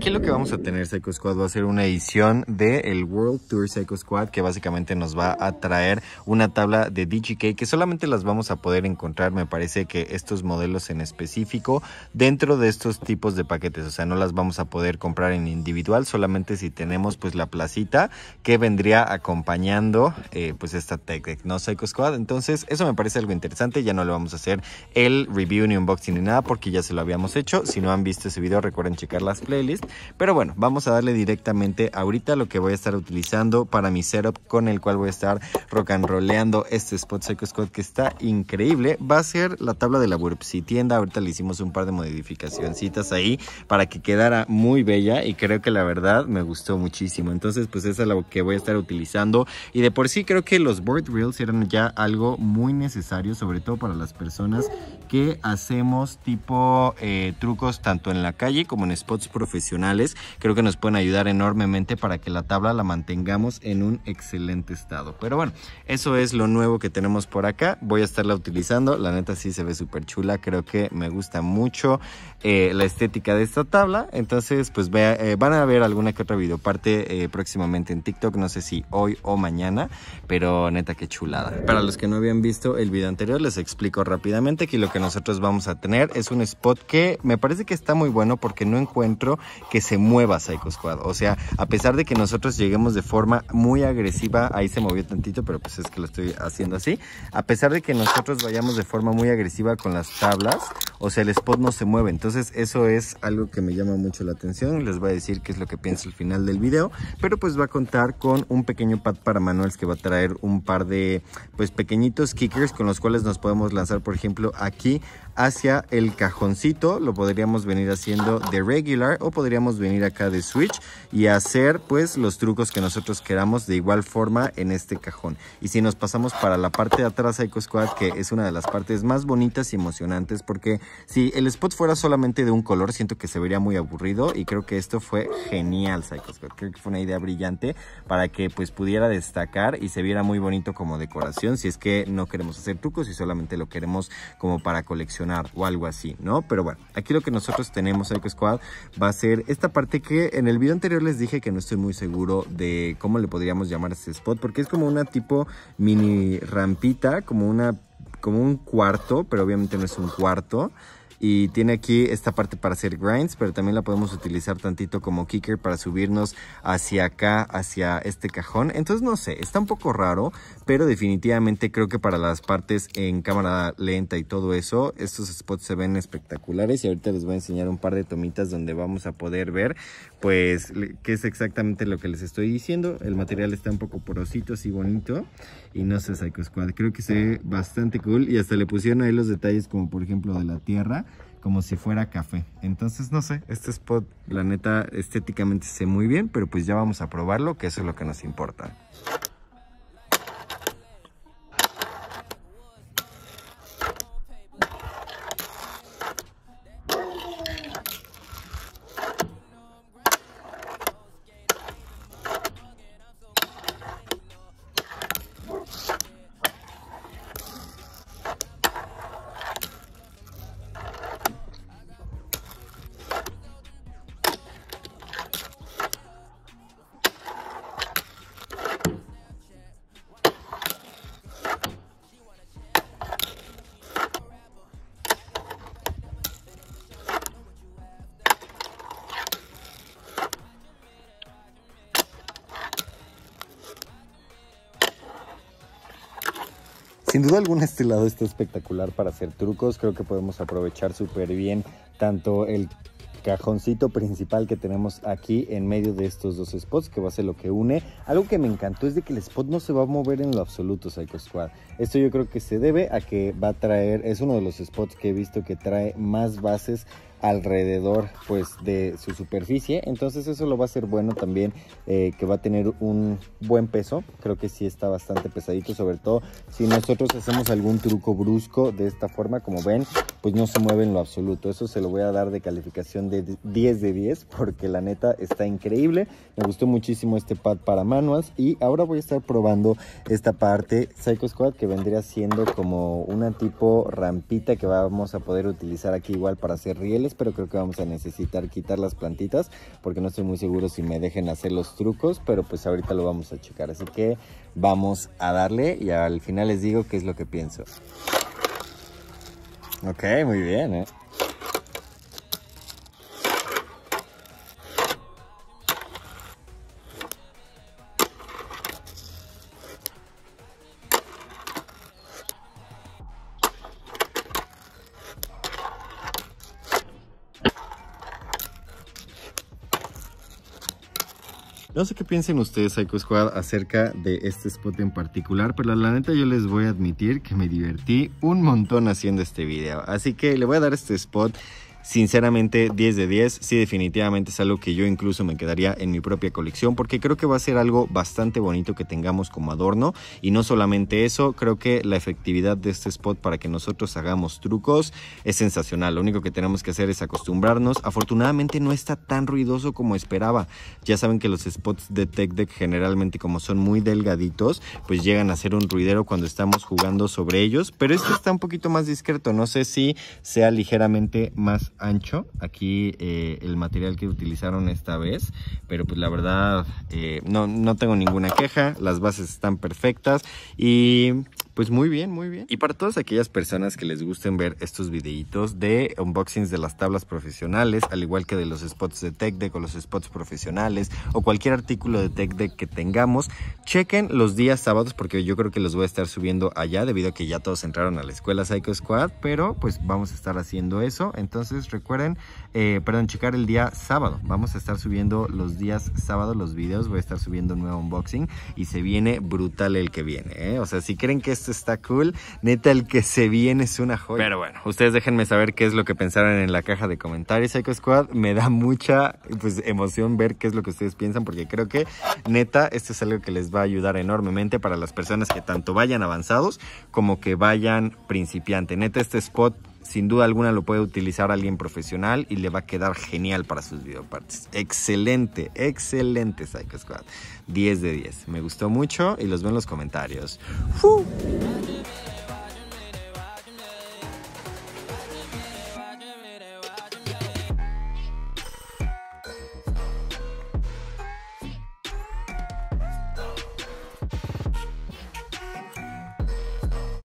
¿Qué es lo que vamos a tener Psycho Squad? Va a ser una edición del el World Tour Psycho Squad que básicamente nos va a traer una tabla de DGK que solamente las vamos a poder encontrar, me parece que estos modelos en específico, dentro de estos tipos de paquetes. O sea, no las vamos a poder comprar en individual, solamente si tenemos pues la placita que vendría acompañando eh, pues esta tech, ¿no? Psycho Squad. Entonces, eso me parece algo interesante. Ya no le vamos a hacer el review ni unboxing ni nada porque ya se lo habíamos hecho. Si no han visto ese video, recuerden checar las playlists pero bueno, vamos a darle directamente ahorita lo que voy a estar utilizando para mi setup con el cual voy a estar rock and rollando este Spot Seco Scott que está increíble. Va a ser la tabla de la Burpsi tienda. Ahorita le hicimos un par de modificacioncitas ahí para que quedara muy bella y creo que la verdad me gustó muchísimo. Entonces pues esa es la que voy a estar utilizando y de por sí creo que los board reels eran ya algo muy necesario sobre todo para las personas que hacemos tipo eh, trucos tanto en la calle como en spots profesionales creo que nos pueden ayudar enormemente para que la tabla la mantengamos en un excelente estado. Pero bueno, eso es lo nuevo que tenemos por acá. Voy a estarla utilizando. La neta sí se ve súper chula. Creo que me gusta mucho eh, la estética de esta tabla. Entonces, pues eh, van a ver alguna que otra videoparte eh, próximamente en TikTok. No sé si hoy o mañana, pero neta qué chulada. Para los que no habían visto el video anterior, les explico rápidamente que lo que nosotros vamos a tener es un spot que me parece que está muy bueno porque no encuentro que se mueva Psycho Squad. O sea, a pesar de que nosotros lleguemos de forma muy agresiva, ahí se movió tantito, pero pues es que lo estoy haciendo así. A pesar de que nosotros vayamos de forma muy agresiva con las tablas, o sea, el spot no se mueve. Entonces, eso es algo que me llama mucho la atención. Les voy a decir qué es lo que pienso al final del video, pero pues va a contar con un pequeño pad para manuales que va a traer un par de pues pequeñitos kickers con los cuales nos podemos lanzar, por ejemplo, aquí hacia el cajoncito. Lo podríamos venir haciendo de regular o podríamos venir acá de Switch y hacer pues los trucos que nosotros queramos de igual forma en este cajón. Y si nos pasamos para la parte de atrás Psycho Squad, que es una de las partes más bonitas y emocionantes, porque si el spot fuera solamente de un color, siento que se vería muy aburrido y creo que esto fue genial Psycho Squad. Creo que fue una idea brillante para que pues pudiera destacar y se viera muy bonito como decoración, si es que no queremos hacer trucos y solamente lo queremos como para coleccionar o algo así, ¿no? Pero bueno, aquí lo que nosotros tenemos Psycho Squad va a ser esta parte que en el video anterior les dije que no estoy muy seguro de cómo le podríamos llamar a este spot, porque es como una tipo mini rampita, como una como un cuarto, pero obviamente no es un cuarto y tiene aquí esta parte para hacer grinds, pero también la podemos utilizar tantito como kicker para subirnos hacia acá, hacia este cajón. Entonces, no sé, está un poco raro, pero definitivamente creo que para las partes en cámara lenta y todo eso, estos spots se ven espectaculares y ahorita les voy a enseñar un par de tomitas donde vamos a poder ver, pues, qué es exactamente lo que les estoy diciendo. El material está un poco porosito, así bonito, y no sé, Psycho Squad, creo que se ve bastante cool y hasta le pusieron ahí los detalles como, por ejemplo, de la tierra como si fuera café. Entonces, no sé, este spot, la neta, estéticamente se muy bien, pero pues ya vamos a probarlo, que eso es lo que nos importa. Sin duda alguna este lado está espectacular para hacer trucos, creo que podemos aprovechar súper bien tanto el cajoncito principal que tenemos aquí en medio de estos dos spots que va a ser lo que une. Algo que me encantó es de que el spot no se va a mover en lo absoluto Psycho Squad. Esto yo creo que se debe a que va a traer, es uno de los spots que he visto que trae más bases alrededor pues de su superficie entonces eso lo va a hacer bueno también eh, que va a tener un buen peso creo que sí está bastante pesadito sobre todo si nosotros hacemos algún truco brusco de esta forma como ven pues no se mueve en lo absoluto eso se lo voy a dar de calificación de 10 de 10 porque la neta está increíble me gustó muchísimo este pad para manuals y ahora voy a estar probando esta parte Psycho Squad que vendría siendo como una tipo rampita que vamos a poder utilizar aquí igual para hacer rieles pero creo que vamos a necesitar quitar las plantitas porque no estoy muy seguro si me dejen hacer los trucos, pero pues ahorita lo vamos a checar. Así que vamos a darle y al final les digo qué es lo que pienso. Ok, muy bien, ¿eh? No sé qué piensen ustedes, Psycho Squad, acerca de este spot en particular, pero la neta yo les voy a admitir que me divertí un montón haciendo este video. Así que le voy a dar este spot Sinceramente, 10 de 10. Sí, definitivamente es algo que yo incluso me quedaría en mi propia colección porque creo que va a ser algo bastante bonito que tengamos como adorno. Y no solamente eso, creo que la efectividad de este spot para que nosotros hagamos trucos es sensacional. Lo único que tenemos que hacer es acostumbrarnos. Afortunadamente no está tan ruidoso como esperaba. Ya saben que los spots de Tech Deck generalmente como son muy delgaditos, pues llegan a ser un ruidero cuando estamos jugando sobre ellos. Pero este está un poquito más discreto. No sé si sea ligeramente más ancho aquí eh, el material que utilizaron esta vez pero pues la verdad eh, no, no tengo ninguna queja las bases están perfectas y pues muy bien, muy bien. Y para todas aquellas personas que les gusten ver estos videitos de unboxings de las tablas profesionales, al igual que de los spots de Deck o los spots profesionales o cualquier artículo de Deck que tengamos, chequen los días sábados porque yo creo que los voy a estar subiendo allá debido a que ya todos entraron a la escuela Psycho Squad, pero pues vamos a estar haciendo eso. Entonces recuerden, eh, perdón, checar el día sábado. Vamos a estar subiendo los días sábados los videos, voy a estar subiendo un nuevo unboxing y se viene brutal el que viene. ¿eh? O sea, si creen que es está cool. Neta, el que se viene es una joya. Pero bueno, ustedes déjenme saber qué es lo que pensaron en la caja de comentarios, Psycho Squad. Me da mucha pues, emoción ver qué es lo que ustedes piensan, porque creo que, neta, esto es algo que les va a ayudar enormemente para las personas que tanto vayan avanzados como que vayan principiante. Neta, este spot sin duda alguna lo puede utilizar alguien profesional y le va a quedar genial para sus videopartes. Excelente, excelente Psycho Squad. 10 de 10. Me gustó mucho y los veo en los comentarios.